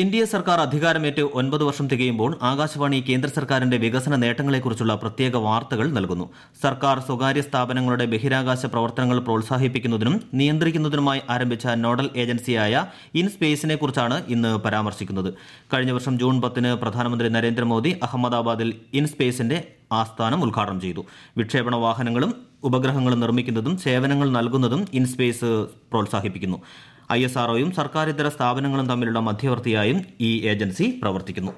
N D A സർക്കാർ അധികാരമേറ്റ് ഒൻപത് വർഷം തികയുമ്പോൾ ആകാശവാണി കേന്ദ്ര സർക്കാരിന്റെ വികസന നേട്ടങ്ങളെക്കുറിച്ചുള്ള പ്രത്യേക വാർത്തകൾ നൽകുന്നു സർക്കാർ സ്വകാര്യ സ്ഥാപനങ്ങളുടെ ബഹിരാകാശ പ്രവർത്തനങ്ങൾ പ്രോത്സാഹിപ്പിക്കുന്നതിനും നിയന്ത്രിക്കുന്നതിനുമായി ആരംഭിച്ച നോഡൽ ഏജൻസിയായ ഇൻസ്പേസിനെ കുറിച്ചാണ് ഇന്ന് പരാമർശിക്കുന്നത് കഴിഞ്ഞ വർഷം ജൂൺ പത്തിന് പ്രധാനമന്ത്രി നരേന്ദ്രമോദി അഹമ്മദാബാദിൽ ഇൻസ്പേസിന്റെ ആസ്ഥാനം ഉദ്ഘാടനം ചെയ്തു വിക്ഷേപണ വാഹനങ്ങളും ഉപഗ്രഹങ്ങളും നിർമ്മിക്കുന്നതും സേവനങ്ങൾ നൽകുന്നതും ഇൻസ്പേസ് പ്രോത്സാഹിപ്പിക്കുന്നു ഐ എസ് ആർഒയും സർക്കാരിതര സ്ഥാപനങ്ങളും തമ്മിലുള്ള മധ്യവർത്തിയായും ഈ ഏജൻസി പ്രവർത്തിക്കുന്നു